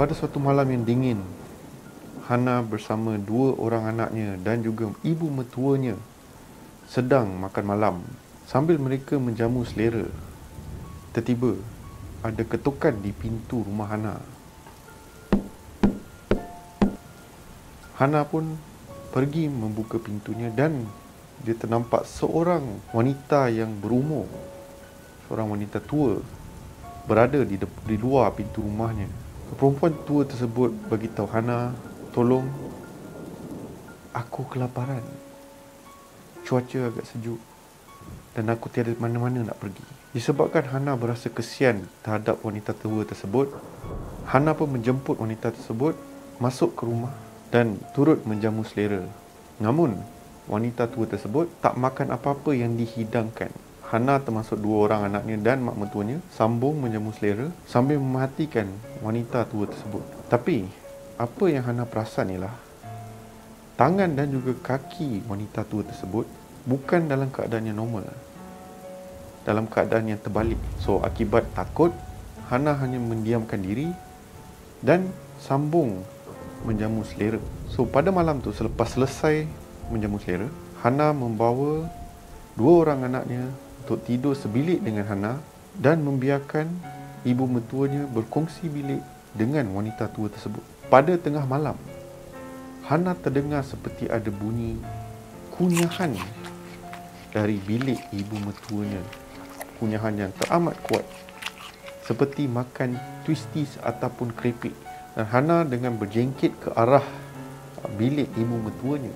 Pada suatu malam yang dingin, Hana bersama dua orang anaknya dan juga ibu metuanya sedang makan malam sambil mereka menjamu selera. Tertiba, ada ketukan di pintu rumah Hana. Hana pun pergi membuka pintunya dan dia ternampak seorang wanita yang berumur, seorang wanita tua berada di, de- di luar pintu rumahnya perempuan tua tersebut bagi tahu Hana, tolong aku kelaparan. Cuaca agak sejuk dan aku tiada mana-mana nak pergi. Disebabkan Hana berasa kesian terhadap wanita tua tersebut, Hana pun menjemput wanita tersebut masuk ke rumah dan turut menjamu selera. Namun, wanita tua tersebut tak makan apa-apa yang dihidangkan. Hana termasuk dua orang anaknya dan mak mertuanya sambung menjamu selera sambil mematikan wanita tua tersebut. Tapi apa yang Hana perasan ialah tangan dan juga kaki wanita tua tersebut bukan dalam keadaan yang normal. Dalam keadaan yang terbalik. So akibat takut, Hana hanya mendiamkan diri dan sambung menjamu selera. So pada malam tu selepas selesai menjamu selera, Hana membawa dua orang anaknya untuk tidur sebilik dengan Hana dan membiarkan ibu mertuanya berkongsi bilik dengan wanita tua tersebut. Pada tengah malam, Hana terdengar seperti ada bunyi kunyahan dari bilik ibu mertuanya. Kunyahan yang teramat kuat. Seperti makan twisties ataupun keripik. Dan Hana dengan berjengkit ke arah bilik ibu mertuanya,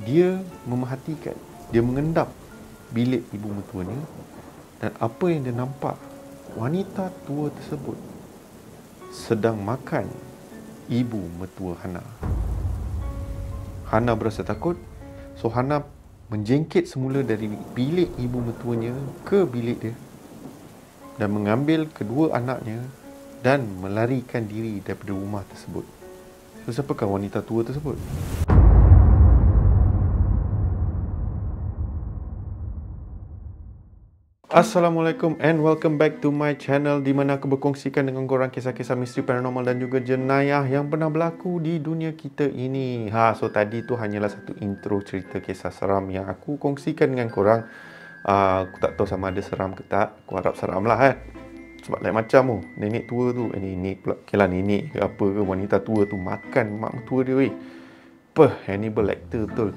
dia memerhatikan, dia mengendap bilik ibu mertua ni dan apa yang dia nampak wanita tua tersebut sedang makan ibu mertua Hana. Hana berasa takut. So Hana menjengkit semula dari bilik ibu mertuanya ke bilik dia dan mengambil kedua anaknya dan melarikan diri daripada rumah tersebut. So siapakah wanita tua tersebut? Assalamualaikum and welcome back to my channel di mana aku berkongsikan dengan korang kisah-kisah misteri paranormal dan juga jenayah yang pernah berlaku di dunia kita ini. Ha, so tadi tu hanyalah satu intro cerita kisah seram yang aku kongsikan dengan korang. Uh, aku tak tahu sama ada seram ke tak. Aku harap seram lah kan. Sebab lain macam tu. Oh. Nenek tua tu. Eh, nenek pula. Okay lah nenek ke apa ke. Wanita tua tu makan mak tua dia weh. Peh, Hannibal Lecter betul.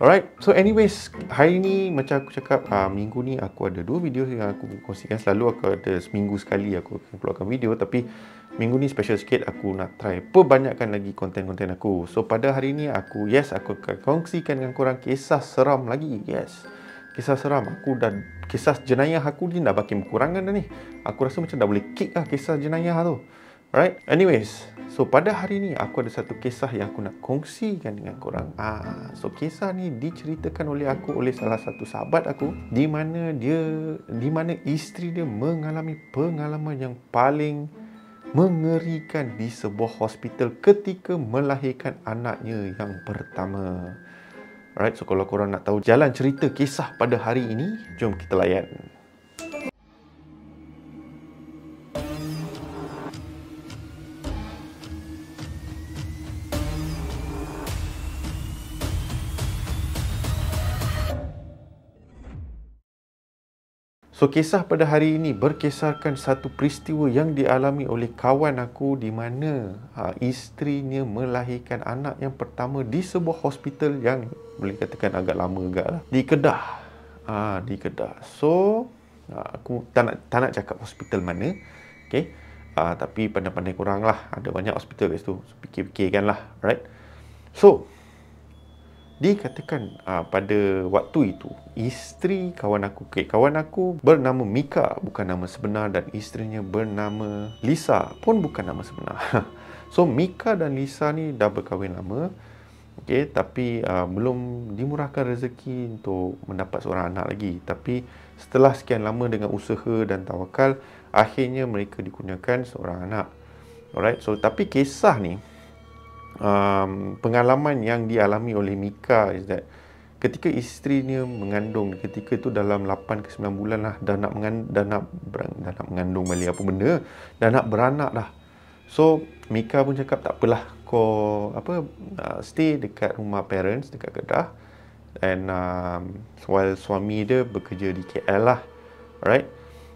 Alright, so anyways, hari ni macam aku cakap, uh, minggu ni aku ada dua video yang aku kongsikan. Selalu aku ada seminggu sekali aku akan keluarkan video tapi minggu ni special sikit aku nak try perbanyakkan lagi konten-konten aku. So pada hari ni aku, yes, aku akan kongsikan dengan korang kisah seram lagi. Yes, kisah seram. Aku dah, kisah jenayah aku ni dah makin berkurangan dah ni. Aku rasa macam dah boleh kick lah kisah jenayah tu. Alright, anyways. So pada hari ni aku ada satu kisah yang aku nak kongsikan dengan korang. Ah, so kisah ni diceritakan oleh aku oleh salah satu sahabat aku di mana dia di mana isteri dia mengalami pengalaman yang paling mengerikan di sebuah hospital ketika melahirkan anaknya yang pertama. Alright, so kalau korang nak tahu jalan cerita kisah pada hari ini, jom kita layan. So kisah pada hari ini berkisarkan satu peristiwa yang dialami oleh kawan aku di mana ha, isterinya melahirkan anak yang pertama di sebuah hospital yang boleh katakan agak lama agak lah. Di Kedah. Ha, di Kedah. So ha, aku tak nak, tak nak cakap hospital mana. Okay. Ha, tapi pandai-pandai kurang lah. Ada banyak hospital kat situ. So, fikir-fikirkan lah. Right. So dikatakan uh, pada waktu itu isteri kawan aku okay, kawan aku bernama Mika bukan nama sebenar dan isterinya bernama Lisa pun bukan nama sebenar so Mika dan Lisa ni dah berkahwin lama okay, tapi uh, belum dimurahkan rezeki untuk mendapat seorang anak lagi tapi setelah sekian lama dengan usaha dan tawakal akhirnya mereka dikurniakan seorang anak alright so tapi kisah ni um, pengalaman yang dialami oleh Mika is that ketika isterinya mengandung ketika itu dalam 8 ke 9 bulan lah dah nak mengan dah nak dah nak mengandung balik apa benda dah nak beranak dah so Mika pun cakap tak apalah kau apa uh, stay dekat rumah parents dekat Kedah and um, while suami dia bekerja di KL lah right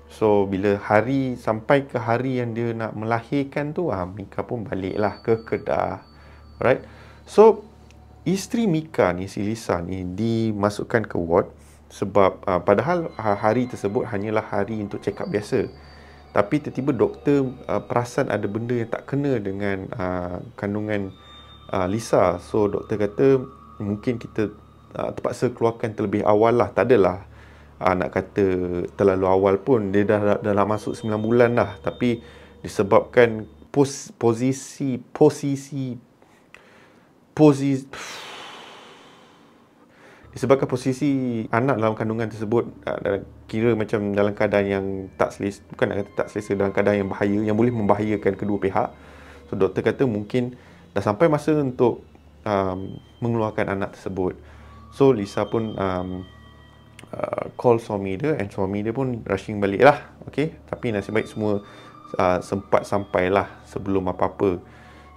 so bila hari sampai ke hari yang dia nak melahirkan tu ah Mika pun baliklah ke Kedah Alright. So isteri Mika ni si Lisa ni dimasukkan ke ward sebab uh, padahal ha-, hari tersebut hanyalah hari untuk check up biasa. Tapi tiba-tiba doktor uh, perasan ada benda yang tak kena dengan uh, kandungan uh, Lisa. So doktor kata mungkin kita uh, terpaksa keluarkan terlebih awal lah. Tak adalah uh, nak kata terlalu awal pun. Dia dah, dah, dah, dah masuk 9 bulan lah, Tapi disebabkan pos, posisi, posisi posisi disebabkan posisi anak dalam kandungan tersebut ah, kira macam dalam keadaan yang tak selesa bukan nak kata tak selesa dalam keadaan yang bahaya yang boleh membahayakan kedua pihak so doktor kata mungkin dah sampai masa untuk um, mengeluarkan anak tersebut so Lisa pun um, uh, call suami dia and suami dia pun rushing balik lah okay? tapi nasib baik semua uh, sempat sampailah sebelum apa-apa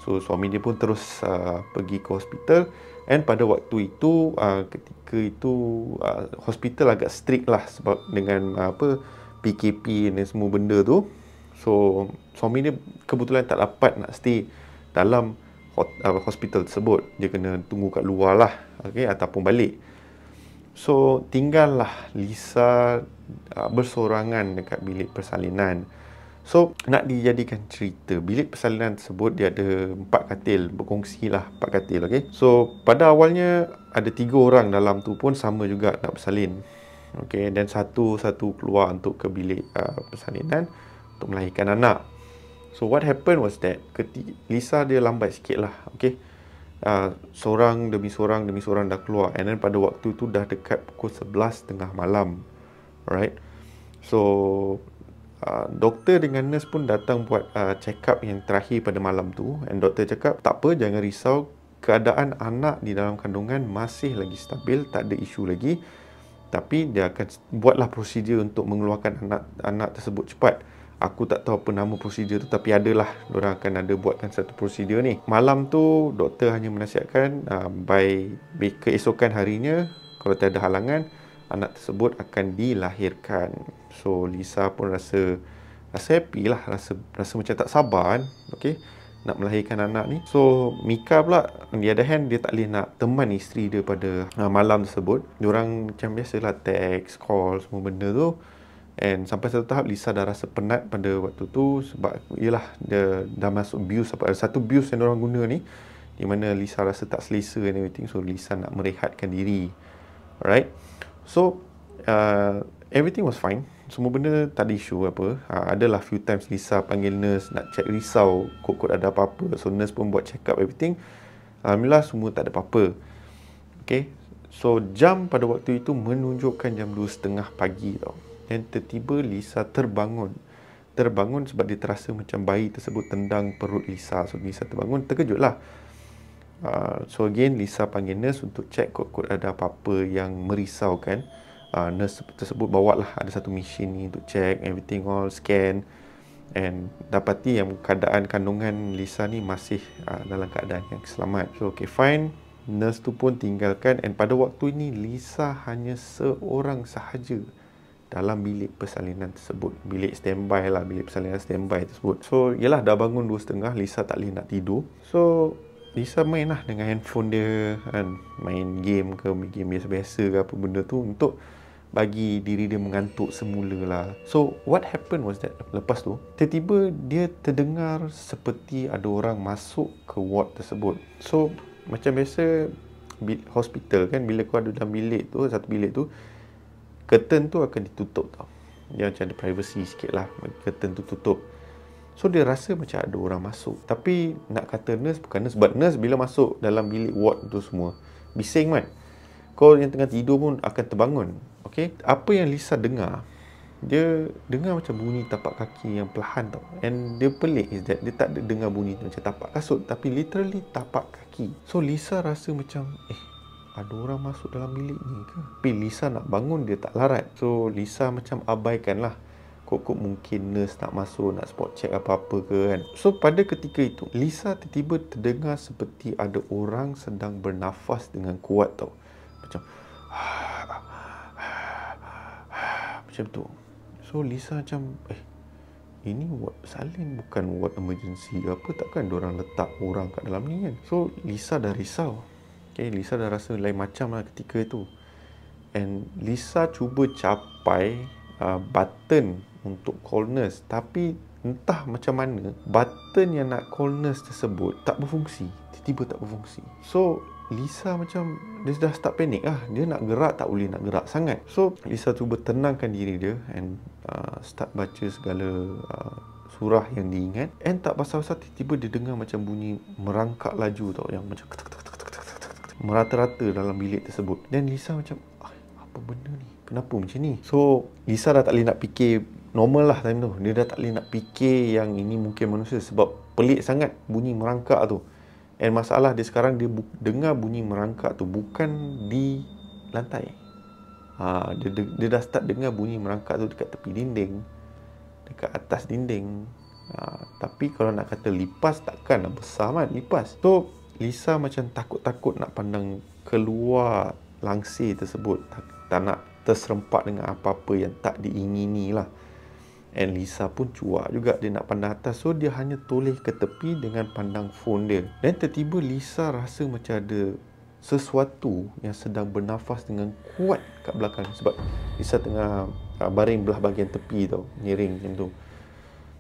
So suami dia pun terus uh, pergi ke hospital And pada waktu itu uh, Ketika itu uh, Hospital agak strict lah Sebab dengan uh, apa PKP dan semua benda tu So suami dia kebetulan tak dapat nak stay Dalam uh, hospital tersebut Dia kena tunggu kat luar lah okay, Ataupun balik So tinggallah Lisa uh, bersorangan dekat bilik persalinan So nak dijadikan cerita Bilik persalinan tersebut dia ada empat katil Berkongsi lah empat katil okay? So pada awalnya ada tiga orang dalam tu pun sama juga nak bersalin okay? Dan satu-satu keluar untuk ke bilik uh, persalinan Untuk melahirkan anak So what happened was that ketika Lisa dia lambat sikit lah okay? Uh, seorang demi seorang demi seorang dah keluar And then pada waktu tu dah dekat pukul 11 tengah malam Alright So Uh, doktor dengan nurse pun datang buat uh, ah, check up yang terakhir pada malam tu and doktor cakap tak apa jangan risau keadaan anak di dalam kandungan masih lagi stabil tak ada isu lagi tapi dia akan buatlah prosedur untuk mengeluarkan anak anak tersebut cepat aku tak tahu apa nama prosedur tu tapi adalah orang akan ada buatkan satu prosedur ni malam tu doktor hanya menasihatkan uh, by, by keesokan harinya kalau tiada halangan anak tersebut akan dilahirkan So Lisa pun rasa rasa happy lah, rasa rasa macam tak sabar kan. Okay nak melahirkan anak ni. So Mika pula on the other hand dia tak boleh nak teman isteri dia pada uh, malam tersebut. Diorang macam biasalah text, call semua benda tu. And sampai satu tahap Lisa dah rasa penat pada waktu tu sebab yalah dia dah masuk bius apa satu bius yang orang guna ni di mana Lisa rasa tak selesa and everything so Lisa nak merehatkan diri. Alright. So uh, everything was fine semua benda tak ada isu apa ha, adalah few times Lisa panggil nurse nak check risau kot-kot ada apa-apa so nurse pun buat check up everything Alhamdulillah semua tak ada apa-apa Okay So jam pada waktu itu menunjukkan jam 2.30 pagi tau Dan tiba Lisa terbangun Terbangun sebab dia terasa macam bayi tersebut tendang perut Lisa So Lisa terbangun terkejut lah uh, So again Lisa panggil nurse untuk check kot-kot ada apa-apa yang merisaukan uh, nurse tersebut bawa lah ada satu mesin ni untuk check everything all scan and dapati yang keadaan kandungan Lisa ni masih uh, dalam keadaan yang selamat so okay fine nurse tu pun tinggalkan and pada waktu ini Lisa hanya seorang sahaja dalam bilik persalinan tersebut bilik standby lah bilik persalinan standby tersebut so yelah dah bangun dua setengah Lisa tak boleh nak tidur so Lisa main lah dengan handphone dia kan main game ke main game biasa-biasa ke apa benda tu untuk bagi diri dia mengantuk semula lah. So, what happened was that lepas tu, tiba-tiba dia terdengar seperti ada orang masuk ke ward tersebut. So, macam biasa hospital kan, bila kau ada dalam bilik tu, satu bilik tu, curtain tu akan ditutup tau. Dia macam ada privacy sikit lah, curtain tu tutup. So, dia rasa macam ada orang masuk. Tapi, nak kata nurse bukan nurse, but nurse bila masuk dalam bilik ward tu semua, bising kan? Kau yang tengah tidur pun akan terbangun. okay? Apa yang Lisa dengar? Dia dengar macam bunyi tapak kaki yang perlahan tau. And dia pelik is that dia tak ada dengar bunyi tu macam tapak kasut tapi literally tapak kaki. So Lisa rasa macam eh ada orang masuk dalam bilik ni ke? Tapi Lisa nak bangun dia tak larat. So Lisa macam abaikan lah. Kok-kok mungkin nurse nak masuk nak spot check apa-apa ke kan. So pada ketika itu Lisa tiba-tiba terdengar seperti ada orang sedang bernafas dengan kuat tau macam macam tu so Lisa macam eh ini ward salin bukan buat emergency apa takkan orang letak orang kat dalam ni kan so Lisa dah risau okay, Lisa dah rasa lain macam lah ketika tu and Lisa cuba capai uh, button untuk call nurse tapi entah macam mana button yang nak call nurse tersebut tak berfungsi tiba-tiba tak berfungsi so Lisa macam dia dah start panik lah dia nak gerak tak boleh nak gerak sangat so Lisa cuba tenangkan diri dia and uh, start baca segala uh, surah yang diingat and tak pasal-pasal tiba-tiba dia dengar macam bunyi merangkak laju tau yang macam merata-rata dalam bilik tersebut dan Lisa macam ah, apa benda ni kenapa macam ni so Lisa dah tak boleh nak fikir normal lah time tu dia dah tak boleh nak fikir yang ini mungkin manusia sebab pelik sangat bunyi merangkak tu And masalah dia sekarang dia bu- dengar bunyi merangkak tu bukan di lantai. Ha, dia, de- dia dah start dengar bunyi merangkak tu dekat tepi dinding. Dekat atas dinding. Ha, tapi kalau nak kata lipas takkan lah besar kan lipas. So Lisa macam takut-takut nak pandang keluar langsir tersebut. Tak, tak nak terserempak dengan apa-apa yang tak diingini lah. And Lisa pun cuak juga dia nak pandang atas So dia hanya toleh ke tepi dengan pandang phone dia Dan tiba-tiba Lisa rasa macam ada sesuatu yang sedang bernafas dengan kuat kat belakang Sebab Lisa tengah ah, baring belah bagian tepi tau nyering macam tu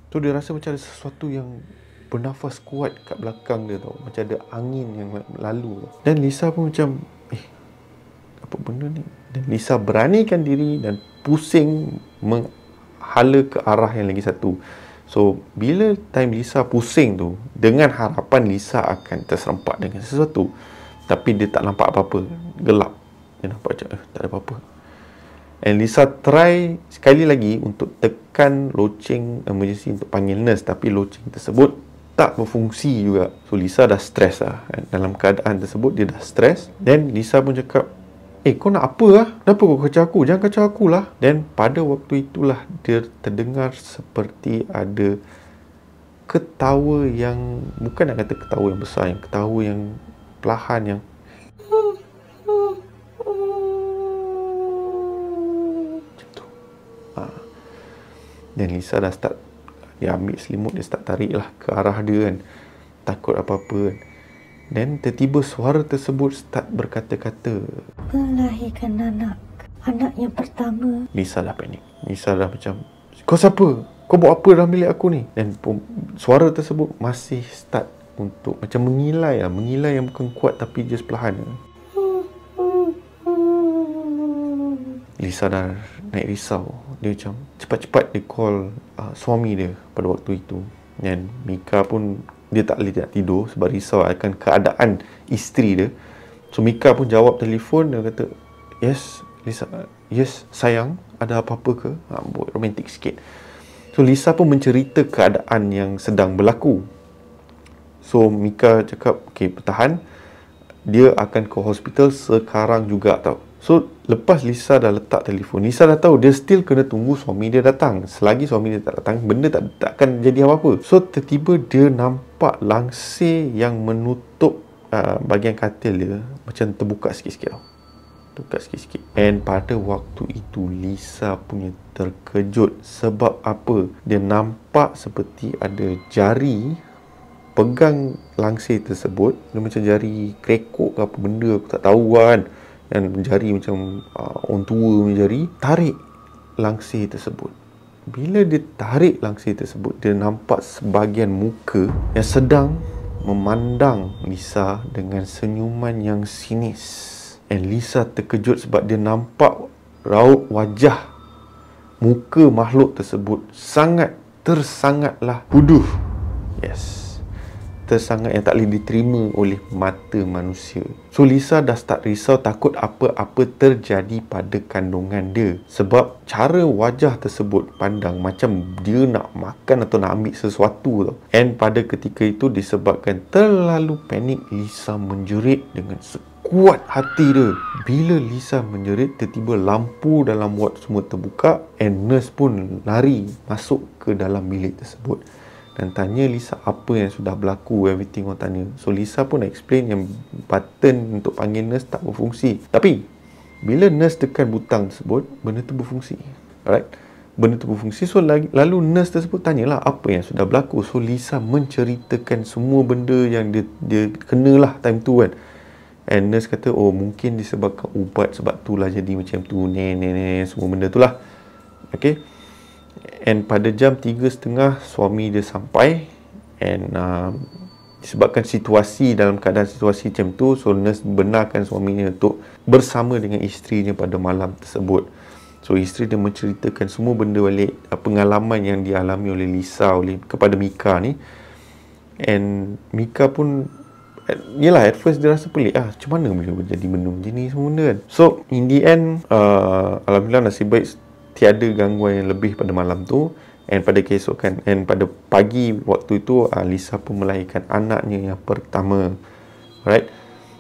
Tu dia rasa macam ada sesuatu yang bernafas kuat kat belakang dia tau Macam ada angin yang lalu Dan Lisa pun macam Eh apa benda ni Dan Lisa beranikan diri dan pusing meng- hala ke arah yang lagi satu. So, bila time Lisa pusing tu, dengan harapan Lisa akan terserempak dengan sesuatu, tapi dia tak nampak apa-apa. Gelap. Dia nampak macam, eh, tak ada apa-apa. And Lisa try sekali lagi untuk tekan loceng emergency untuk panggil nurse tapi loceng tersebut tak berfungsi juga. So Lisa dah stres lah. Dalam keadaan tersebut dia dah stres. Then Lisa pun cakap, Eh kau nak apa lah? Kenapa kau kacau aku? Jangan kacau aku lah. Dan pada waktu itulah dia terdengar seperti ada ketawa yang bukan nak kata ketawa yang besar yang ketawa yang perlahan yang dan ha. Lisa dah start dia ambil selimut dia start tarik lah ke arah dia kan takut apa-apa kan dan tiba-tiba suara tersebut start berkata-kata Melahirkan anak Anak yang pertama Lisa dah panik Lisa dah macam Kau siapa? Kau buat apa dalam bilik aku ni? Dan suara tersebut masih start untuk Macam mengilai lah Mengilai yang bukan kuat tapi just perlahan Lisa dah naik risau Dia macam cepat-cepat dia call uh, suami dia pada waktu itu Dan Mika pun dia tak boleh nak tidur sebab risau akan keadaan isteri dia so Mika pun jawab telefon dia kata yes Lisa yes sayang ada apa-apa ke amboi ah, romantik sikit so Lisa pun mencerita keadaan yang sedang berlaku so Mika cakap ok bertahan dia akan ke hospital sekarang juga tau So lepas Lisa dah letak telefon Lisa dah tahu dia still kena tunggu suami dia datang Selagi suami dia tak datang Benda tak, tak akan jadi apa-apa So tiba-tiba dia nampak langsir yang menutup uh, bagian katil dia Macam terbuka sikit-sikit tau Terbuka sikit-sikit And pada waktu itu Lisa punya terkejut Sebab apa? Dia nampak seperti ada jari Pegang langsir tersebut Dia macam jari krekok ke apa benda Aku tak tahu kan dan jari macam uh, orang tua punya jari tarik langsir tersebut bila dia tarik langsir tersebut dia nampak sebahagian muka yang sedang memandang Lisa dengan senyuman yang sinis dan Lisa terkejut sebab dia nampak raut wajah muka makhluk tersebut sangat tersangatlah huduh yes tersangat yang tak boleh diterima oleh mata manusia. So Lisa dah start risau takut apa-apa terjadi pada kandungan dia. Sebab cara wajah tersebut pandang macam dia nak makan atau nak ambil sesuatu tau. And pada ketika itu disebabkan terlalu panik Lisa menjerit dengan sekuat hati dia. Bila Lisa menjerit tiba lampu dalam ward semua terbuka and nurse pun lari masuk ke dalam bilik tersebut dan tanya Lisa apa yang sudah berlaku everything orang tanya so Lisa pun explain yang button untuk panggil nurse tak berfungsi tapi bila nurse tekan butang tersebut benda tu berfungsi alright benda tu berfungsi so lalu nurse tersebut tanyalah apa yang sudah berlaku so Lisa menceritakan semua benda yang dia dia lah time tu kan and nurse kata oh mungkin disebabkan ubat sebab tu lah jadi macam tu ni ni ni semua benda tu lah okay and pada jam 3.30 suami dia sampai and uh, disebabkan situasi dalam keadaan situasi macam tu so nurse benarkan suaminya untuk bersama dengan isterinya pada malam tersebut so isteri dia menceritakan semua benda balik uh, pengalaman yang dialami oleh Lisa oleh kepada Mika ni and Mika pun Yelah at first dia rasa pelik ah, Macam mana boleh jadi benda macam ni semua benda kan So in the end uh, Alhamdulillah nasib baik tiada gangguan yang lebih pada malam tu and pada keesokan and pada pagi waktu itu uh, ah, Lisa pun melahirkan anaknya yang pertama alright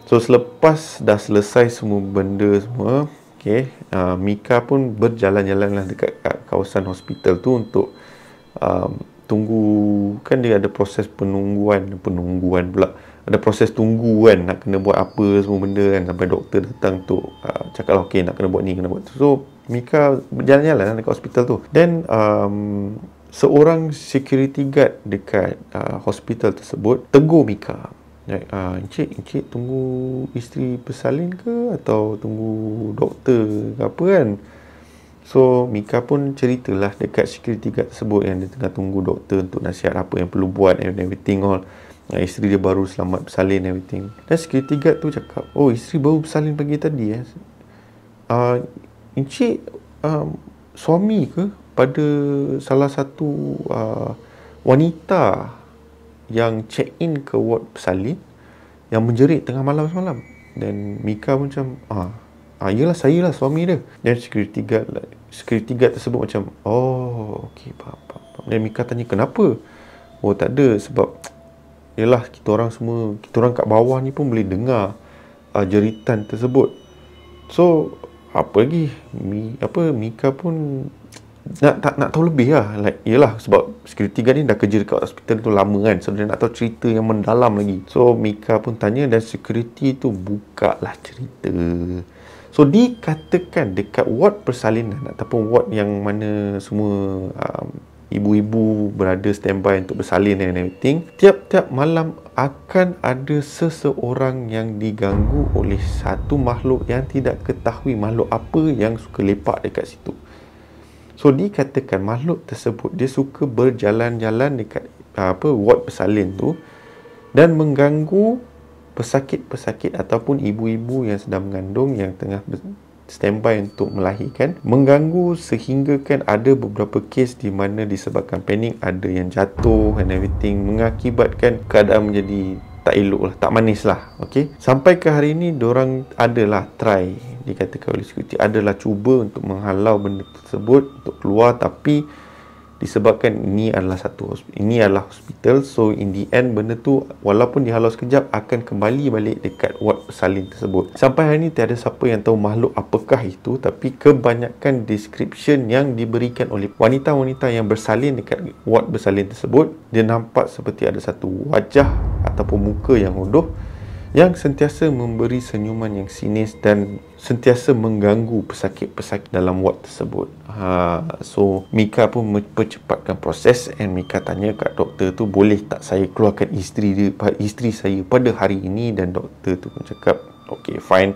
so selepas dah selesai semua benda semua okay uh, Mika pun berjalan-jalan lah dekat kawasan hospital tu untuk um, tunggu kan dia ada proses penungguan penungguan pula ada proses tunggu kan nak kena buat apa semua benda kan sampai doktor datang tu uh, ah, cakap lah okay nak kena buat ni kena buat tu so Mika berjalan-jalan dekat hospital tu. Then um, seorang security guard dekat uh, hospital tersebut tegur Mika. Right. Uh, encik, encik tunggu isteri bersalin ke atau tunggu doktor ke apa kan? So Mika pun ceritalah dekat security guard tersebut yang dia tengah tunggu doktor untuk nasihat apa yang perlu buat and everything all. Uh, isteri dia baru selamat bersalin everything. Dan security guard tu cakap, oh isteri baru bersalin pagi tadi eh. Uh, Encik um, suami ke pada salah satu uh, wanita yang check in ke ward salin yang menjerit tengah malam semalam dan Mika macam ah ah iyalah saya lah suami dia dan security guard lah, security guard tersebut macam oh okey apa dan Mika tanya kenapa oh tak ada sebab ialah kita orang semua kita orang kat bawah ni pun boleh dengar uh, jeritan tersebut so apa lagi mi, apa Mika pun nak tak nak tahu lebih lah like yelah sebab security guard ni dah kerja dekat hospital tu lama kan so dia nak tahu cerita yang mendalam lagi so Mika pun tanya dan security tu buka lah cerita so dikatakan dekat ward persalinan ataupun ward yang mana semua um, ibu-ibu berada standby untuk bersalin and everything tiap-tiap malam akan ada seseorang yang diganggu oleh satu makhluk yang tidak ketahui makhluk apa yang suka lepak dekat situ so dikatakan makhluk tersebut dia suka berjalan-jalan dekat apa ward bersalin tu dan mengganggu pesakit-pesakit ataupun ibu-ibu yang sedang mengandung yang tengah standby untuk melahirkan mengganggu sehingga kan ada beberapa kes di mana disebabkan panik ada yang jatuh and everything mengakibatkan keadaan menjadi tak elok lah tak manis lah okay? sampai ke hari ini orang adalah try dikatakan oleh security adalah cuba untuk menghalau benda tersebut untuk keluar tapi disebabkan ini adalah satu ini adalah hospital so in the end benda tu walaupun dihalau sekejap akan kembali balik dekat ward salin tersebut sampai hari ini tiada siapa yang tahu makhluk apakah itu tapi kebanyakan description yang diberikan oleh wanita-wanita yang bersalin dekat ward bersalin tersebut dia nampak seperti ada satu wajah ataupun muka yang hodoh yang sentiasa memberi senyuman yang sinis dan sentiasa mengganggu pesakit-pesakit dalam ward tersebut. Ha, so Mika pun mempercepatkan proses and Mika tanya kat doktor tu boleh tak saya keluarkan isteri dia isteri saya pada hari ini dan doktor tu pun cakap okay fine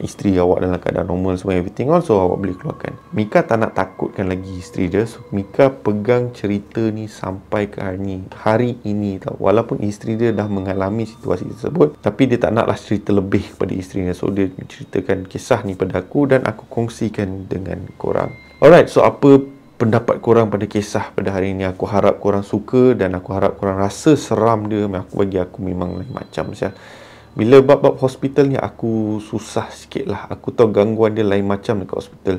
isteri awak dalam keadaan normal semua everything all so awak boleh keluarkan Mika tak nak takutkan lagi isteri dia so Mika pegang cerita ni sampai ke hari ni hari ini tau walaupun isteri dia dah mengalami situasi tersebut tapi dia tak naklah cerita lebih kepada isteri dia so dia ceritakan kisah ni pada aku dan aku kongsikan dengan korang alright so apa pendapat korang pada kisah pada hari ini aku harap korang suka dan aku harap korang rasa seram dia aku bagi aku memang lain macam sial. Bila bab-bab hospital ni aku susah sikit lah Aku tahu gangguan dia lain macam dekat hospital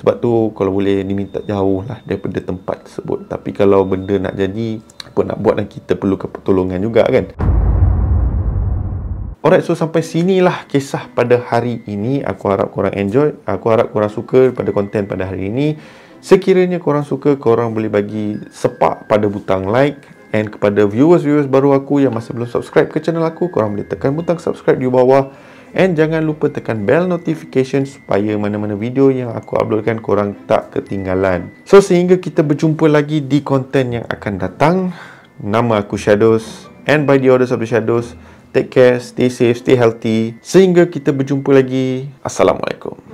Sebab tu kalau boleh diminta jauh lah daripada tempat tersebut Tapi kalau benda nak jadi Apa nak buat dan kita perlu pertolongan juga kan Alright so sampai sinilah kisah pada hari ini Aku harap korang enjoy Aku harap korang suka pada konten pada hari ini Sekiranya korang suka korang boleh bagi sepak pada butang like And kepada viewers-viewers baru aku yang masih belum subscribe ke channel aku, korang boleh tekan butang subscribe di bawah. And jangan lupa tekan bell notification supaya mana-mana video yang aku uploadkan korang tak ketinggalan. So sehingga kita berjumpa lagi di konten yang akan datang. Nama aku Shadows and by the orders of the Shadows, take care, stay safe, stay healthy. Sehingga kita berjumpa lagi. Assalamualaikum.